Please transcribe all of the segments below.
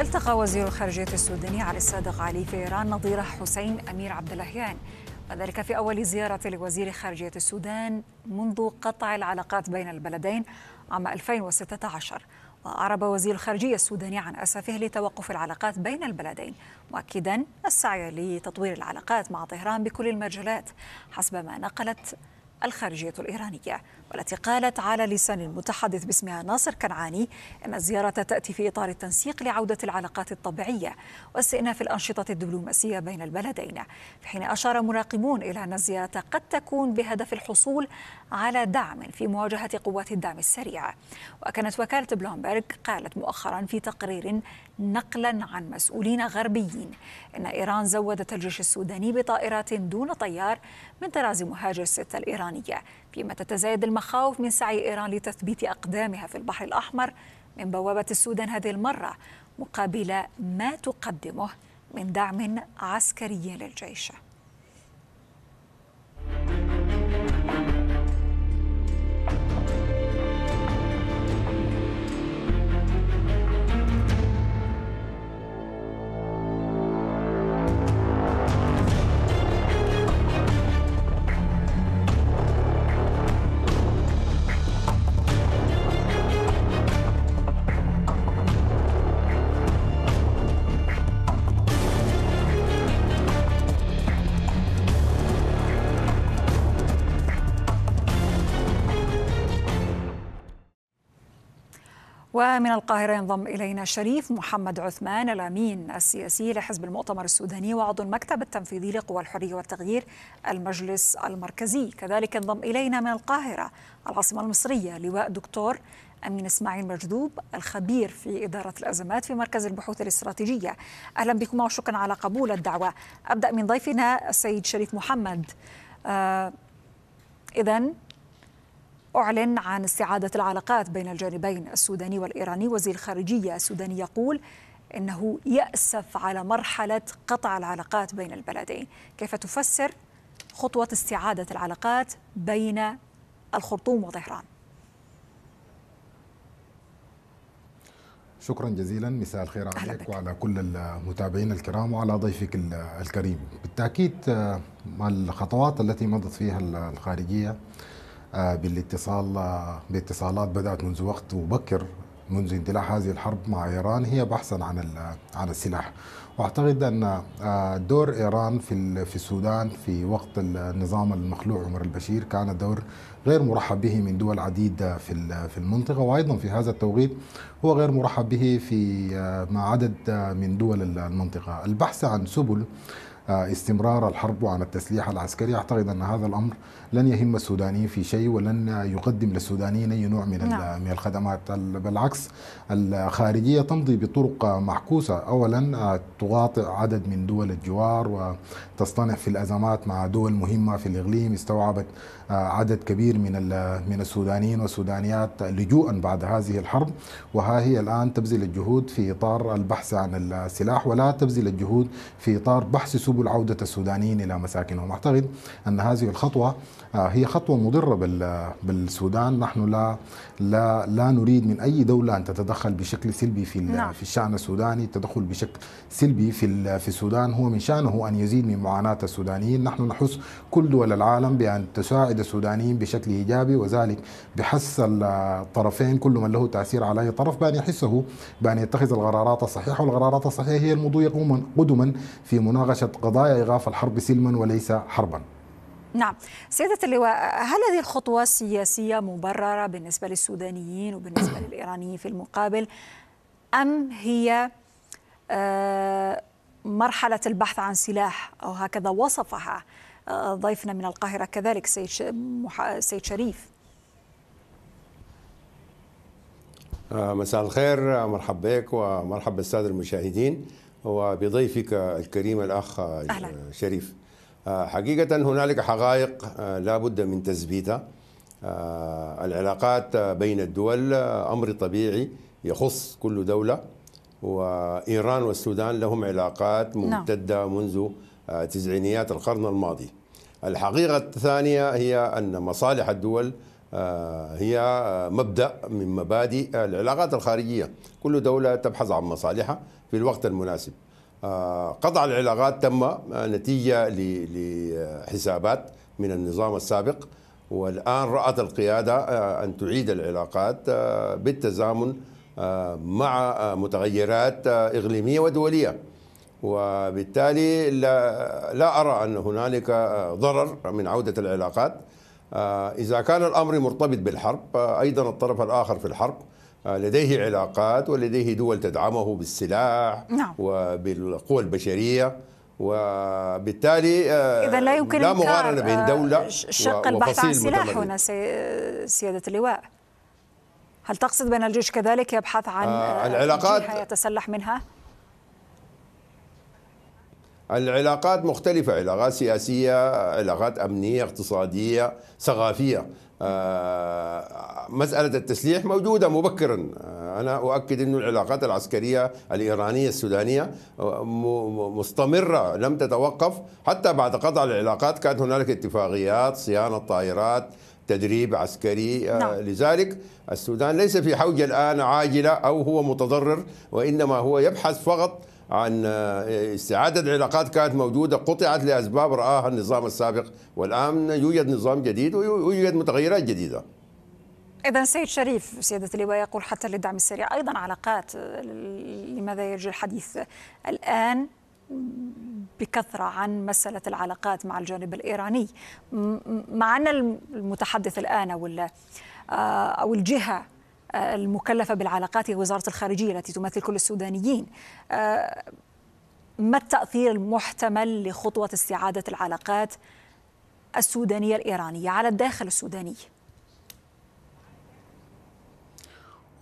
التقى وزير الخارجية السوداني علي الصادق علي في إيران نظيره حسين أمير عبد اللهيان وذلك في أول زيارة لوزير خارجية السودان منذ قطع العلاقات بين البلدين عام 2016 وأعرب وزير الخارجية السوداني عن أسفه لتوقف العلاقات بين البلدين مؤكدا السعي لتطوير العلاقات مع طهران بكل المجالات حسب ما نقلت الخارجية الإيرانية والتي قالت على لسان المتحدث باسمها ناصر كنعاني أن الزيارة تأتي في إطار التنسيق لعودة العلاقات الطبيعية واستئناف الأنشطة الدبلوماسية بين البلدين في حين أشار مراقبون إلى أن الزيارة قد تكون بهدف الحصول على دعم في مواجهة قوات الدعم السريع وكانت وكالة بلومبرغ قالت مؤخرا في تقرير نقلا عن مسؤولين غربيين أن إيران زودت الجيش السوداني بطائرات دون طيار من طراز مهاجر ستة الإيران الإيرانية فيما تتزايد المخاوف من سعي إيران لتثبيت أقدامها في البحر الأحمر من بوابة السودان هذه المرة مقابل ما تقدمه من دعم عسكري للجيش ومن القاهرة ينضم إلينا شريف محمد عثمان الأمين السياسي لحزب المؤتمر السوداني وعضو المكتب التنفيذي لقوى الحرية والتغيير المجلس المركزي كذلك ينضم إلينا من القاهرة العاصمة المصرية لواء دكتور أمين إسماعيل مجذوب الخبير في إدارة الأزمات في مركز البحوث الاستراتيجية أهلا بكم وشكرا على قبول الدعوة أبدأ من ضيفنا السيد شريف محمد آه إذا أعلن عن استعادة العلاقات بين الجانبين السوداني والإيراني وزير الخارجية السوداني يقول إنه يأسف على مرحلة قطع العلاقات بين البلدين كيف تفسر خطوة استعادة العلاقات بين الخرطوم وطهران شكرا جزيلا مساء الخير عليك وعلى كل المتابعين الكرام وعلى ضيفك الكريم بالتاكيد آه، الخطوات التي مضت فيها الخارجيه آه، بالاتصال آه، باتصالات بدات منذ وقت مبكر منذ اندلاع هذه الحرب مع ايران هي بحثا عن عن السلاح واعتقد ان آه، دور ايران في في السودان في وقت النظام المخلوع عمر البشير كان دور غير مرحب به من دول عديده في في المنطقه وايضا في هذا التوقيت هو غير مرحب به في مع عدد من دول المنطقه البحث عن سبل آه، استمرار الحرب وعن التسليح العسكري أعتقد أن هذا الأمر لن يهم السودانيين في شيء ولن يقدم للسودانيين أي نوع من نعم. من الخدمات بالعكس الخارجية تمضي بطرق معكوسة أولا آه، تقاطع عدد من دول الجوار وتصطنع في الأزمات مع دول مهمة في الإقليم استوعبت آه، عدد كبير من من السودانيين والسودانيات لجوءا بعد هذه الحرب وها هي الآن تبذل الجهود في إطار البحث عن السلاح ولا تبذل الجهود في إطار بحث سبل عودة السودانيين إلى مساكنهم أعتقد أن هذه الخطوة آه، هي خطوة مضرة بالسودان نحن لا لا لا نريد من أي دولة أن تتدخل بشكل سلبي في نعم. في الشأن السوداني التدخل بشكل سلبي في في السودان هو من شأنه أن يزيد من معاناة السودانيين نحن نحس كل دول العالم بأن تساعد السودانيين بشكل إيجابي وذلك بحس الطرفين كل من له تأثير على أي طرف بأن يحسه بأن يتخذ القرارات الصحيحة والقرارات الصحيحة هي المضي قدما في مناقشة قضايا إيقاف الحرب سلما وليس حربا نعم سيادة اللواء هل هذه الخطوة السياسية مبررة بالنسبة للسودانيين وبالنسبة للإيرانيين في المقابل أم هي آه، مرحلة البحث عن سلاح أو هكذا وصفها آه، ضيفنا من القاهرة كذلك سيد شريف آه، مساء الخير مرحبا بك ومرحبا بالسادة المشاهدين وبضيفك الكريم الأخ أهلا. شريف آه، حقيقة هنالك حقائق آه، لا بد من تثبيتها آه، العلاقات بين الدول أمر طبيعي يخص كل دولة وإيران والسودان لهم علاقات نعم. ممتدة منذ تسعينيات القرن الماضي الحقيقة الثانية هي أن مصالح الدول آه، هي مبدا من مبادئ العلاقات الخارجيه كل دوله تبحث عن مصالحها في الوقت المناسب آه، قطع العلاقات تم نتيجه لحسابات من النظام السابق والان رات القياده آه، ان تعيد العلاقات بالتزامن مع متغيرات اقليميه ودوليه وبالتالي لا, ارى ان هنالك ضرر من عوده العلاقات آه، إذا كان الأمر مرتبط بالحرب آه، أيضا الطرف الآخر في الحرب آه، لديه علاقات ولديه دول تدعمه بالسلاح نعم. وبالقوى البشرية وبالتالي إذا لا, يمكن لا مغارنة بين دولة شق البحث عن سلاح هنا سيادة اللواء هل تقصد بأن الجيش كذلك يبحث عن العلاقات يتسلح منها؟ العلاقات مختلفة علاقات سياسية علاقات أمنية اقتصادية ثقافية آه، مسألة التسليح موجودة مبكرا آه، أنا أؤكد أن العلاقات العسكرية الإيرانية السودانية آه، مستمرة لم تتوقف حتى بعد قطع العلاقات كانت هنالك اتفاقيات صيانة طائرات تدريب عسكري نعم. لذلك السودان ليس في حوجة الآن عاجلة أو هو متضرر وإنما هو يبحث فقط عن آه، استعادة العلاقات كانت موجودة قطعت لأسباب رآها النظام السابق والآن يوجد نظام جديد ويوجد متغيرات جديدة إذا سيد شريف سيادة اللواء يقول حتى للدعم السريع أيضا علاقات آه، لماذا يجري الحديث الآن بكثرة عن مسألة العلاقات مع الجانب الإيراني مع أن المتحدث الآن أو آه، الجهة المكلفة بالعلاقات هي وزارة الخارجية التي تمثل كل السودانيين آه، ما التأثير المحتمل لخطوة استعادة العلاقات السودانية الإيرانية على الداخل السوداني؟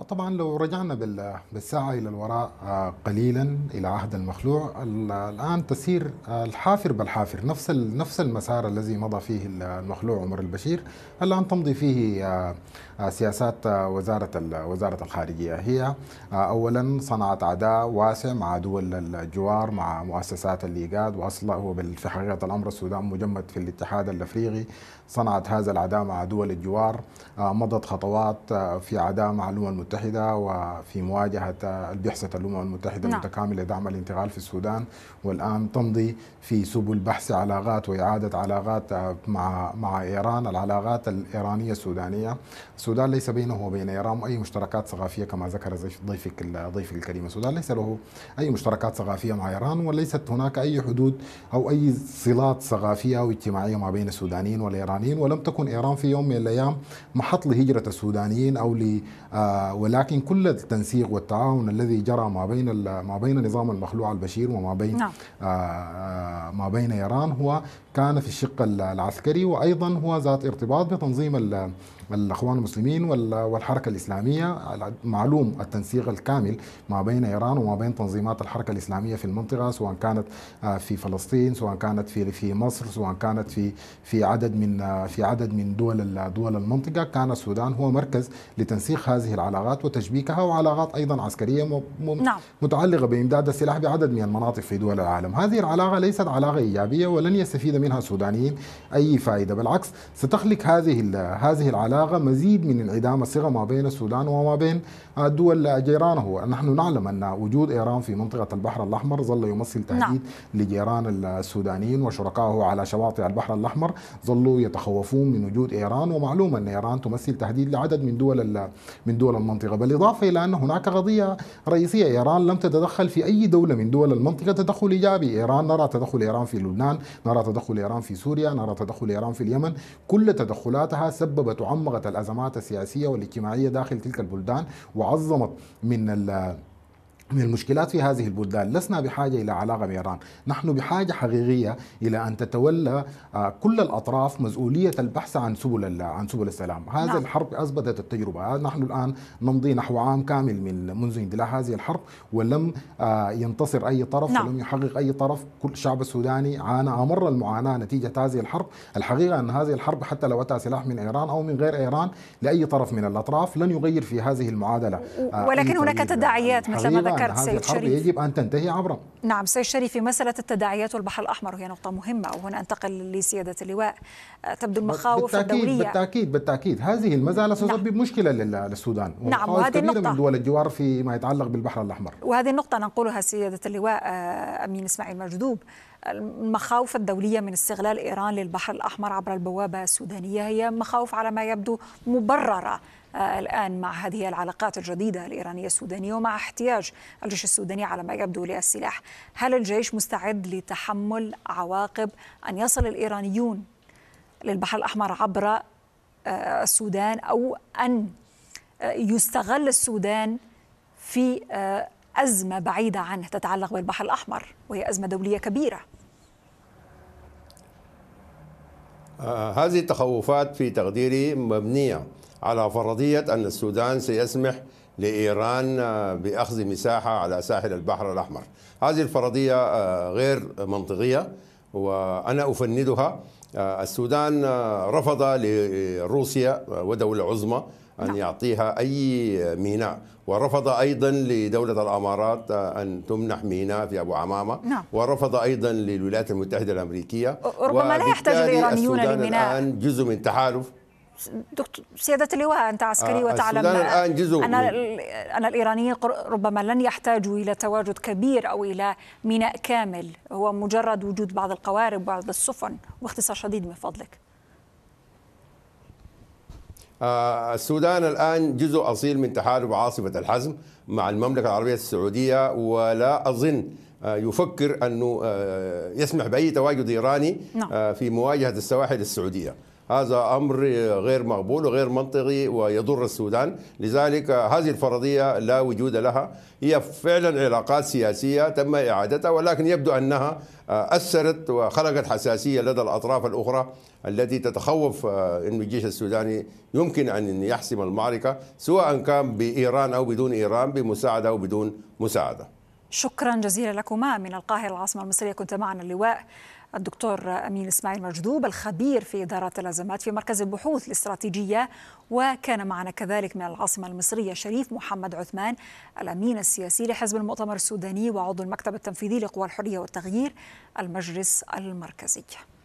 وطبعا لو رجعنا بالساعة إلى الوراء آه، قليلا إلى عهد المخلوع الآن تسير آه، الحافر بالحافر نفس نفس المسار الذي مضى فيه المخلوع عمر البشير الآن تمضي فيه آه، سياسات وزارة وزارة الخارجية هي أولا صنعت عداء واسع مع دول الجوار مع مؤسسات الإيجاد وأصلا هو في حقيقة الأمر السودان مجمد في الاتحاد الأفريقي صنعت هذا العداء مع دول الجوار مضت خطوات في عداء مع الأمم المتحدة وفي مواجهة البعثة الأمم المتحدة نعم. المتكاملة لدعم الانتقال في السودان والآن تمضي في سبل بحث علاقات وإعادة علاقات آه، مع مع إيران العلاقات الإيرانية السودانية السودان ليس بينه وبين إيران أي مشتركات ثقافية كما ذكر ضيفك الضيف الكريم السودان ليس له أي مشتركات ثقافية مع إيران وليست هناك أي حدود أو أي صلات ثقافية أو اجتماعية ما بين السودانيين والإيرانيين ولم تكن إيران في يوم من الأيام محط لهجرة السودانيين أو آه، ولكن كل التنسيق والتعاون الذي جرى ما بين ما بين نظام المخلوع البشير وما بين نعم. آه، آه، ما بين ايران هو كان في الشق العسكري وايضا هو ذات ارتباط بتنظيم الاخوان المسلمين والحركه الاسلاميه معلوم التنسيق الكامل ما بين ايران وما بين تنظيمات الحركه الاسلاميه في المنطقه سواء كانت آه، في فلسطين سواء كانت في في مصر سواء كانت في في عدد من آه، في عدد من دول دول المنطقه كان السودان هو مركز لتنسيق هذه العلاقات وتشبيكها وعلاقات ايضا عسكريه نعم. متعلقه بامداد السلاح بعدد من المناطق في دول العالم هذه العلاقه ليست علاقه ايجابيه ولن يستفيد منها السودانيين اي فائده بالعكس ستخلق هذه هذه العلاقه مزيد من انعدام الثقه ما بين السودان وما بين دول جيرانه نحن نعلم ان وجود ايران في منطقه البحر الاحمر ظل يمثل نعم. تهديد نعم. لجيران السودانيين وشركائه على شواطئ البحر الاحمر ظلوا يتخوفون من وجود ايران ومعلوم ان ايران تمثل تهديد لعدد من دول من دول المنطقه بالاضافه الى ان هناك قضيه رئيسيه ايران لم تتدخل في اي دوله من دول المنطقه تدخل ايجابي ايران نرى تدخل ايران في لبنان نرى تدخل تدخل إيران في سوريا نرى تدخل إيران في اليمن كل تدخلاتها سببت وعمقت الأزمات السياسية والاجتماعية داخل تلك البلدان وعظمت من من المشكلات في هذه البلدان لسنا بحاجة إلى علاقة بإيران نحن بحاجة حقيقية إلى أن تتولى آه، كل الأطراف مسؤولية البحث عن سبل عن سبل السلام هذا نعم. الحرب أثبتت التجربة نحن الآن نمضي نحو عام كامل من منذ اندلاع هذه الحرب ولم آه، ينتصر أي طرف نعم. ولم يحقق أي طرف كل الشعب السوداني عانى أمر المعاناة نتيجة هذه الحرب الحقيقة أن هذه الحرب حتى لو أتى سلاح من إيران أو من غير إيران لأي طرف من الأطراف لن يغير في هذه المعادلة آه، ولكن هناك تداعيات مثل ما ذكرت ذكرت سيد الحرب شريف يجب أن تنتهي عبره نعم سيد في مسألة التداعيات والبحر الأحمر وهي نقطة مهمة وهنا أنتقل لسيادة اللواء آه، تبدو المخاوف بالتأكيد الدولية بالتأكيد بالتأكيد هذه المزالة نعم. ستسبب نعم. مشكلة للسودان نعم وهذه النقطة من دول الجوار فيما يتعلق بالبحر الأحمر وهذه النقطة ننقلها سيادة اللواء آه، أمين إسماعيل مجذوب المخاوف الدولية من استغلال إيران للبحر الأحمر عبر البوابة السودانية هي مخاوف على ما يبدو مبررة آه، الآن مع هذه العلاقات الجديدة الإيرانية السودانية ومع احتياج الجيش السوداني على ما يبدو للسلاح هل الجيش مستعد لتحمل عواقب أن يصل الإيرانيون للبحر الأحمر عبر آه، السودان أو أن آه، يستغل السودان في أزمة بعيدة عنه تتعلق بالبحر الأحمر وهي أزمة دولية كبيرة آه، هذه التخوفات في تقديري مبنية على فرضية أن السودان سيسمح لإيران آه، بأخذ مساحة على ساحل البحر الأحمر هذه الفرضية آه، غير منطقية وأنا أفندها آه، السودان آه، رفض لروسيا آه، ودولة عظمى أن نعم. يعطيها أي ميناء ورفض أيضا لدولة الأمارات أن تمنح ميناء في أبو عمامة نعم. ورفض أيضا للولايات المتحدة الأمريكية ربما لا يحتاج الإيرانيون لميناء الآن جزء من تحالف دكتور سيادة اللواء أنت عسكري آه، وتعلم الآن جزء أن, أن الإيرانيين ربما لن يحتاجوا إلى تواجد كبير أو إلى ميناء كامل هو مجرد وجود بعض القوارب وبعض السفن باختصار شديد من فضلك آه، السودان الآن جزء أصيل من تحالف عاصفة الحزم مع المملكة العربية السعودية ولا أظن آه، يفكر أنه يسمح بأي تواجد إيراني نعم. في مواجهة السواحل السعودية هذا امر غير مقبول وغير منطقي ويضر السودان لذلك هذه الفرضيه لا وجود لها هي فعلا علاقات سياسيه تم اعادتها ولكن يبدو انها آه، اثرت وخلقت حساسيه لدى الاطراف الاخرى التي تتخوف آه، ان الجيش السوداني يمكن ان يحسم المعركه سواء كان بايران او بدون ايران بمساعده او بدون مساعده شكرا جزيلا لكما من القاهرة العاصمة المصرية كنت معنا اللواء الدكتور أمين إسماعيل مجذوب الخبير في إدارة الأزمات في مركز البحوث الاستراتيجية وكان معنا كذلك من العاصمة المصرية شريف محمد عثمان الأمين السياسي لحزب المؤتمر السوداني وعضو المكتب التنفيذي لقوى الحرية والتغيير المجلس المركزي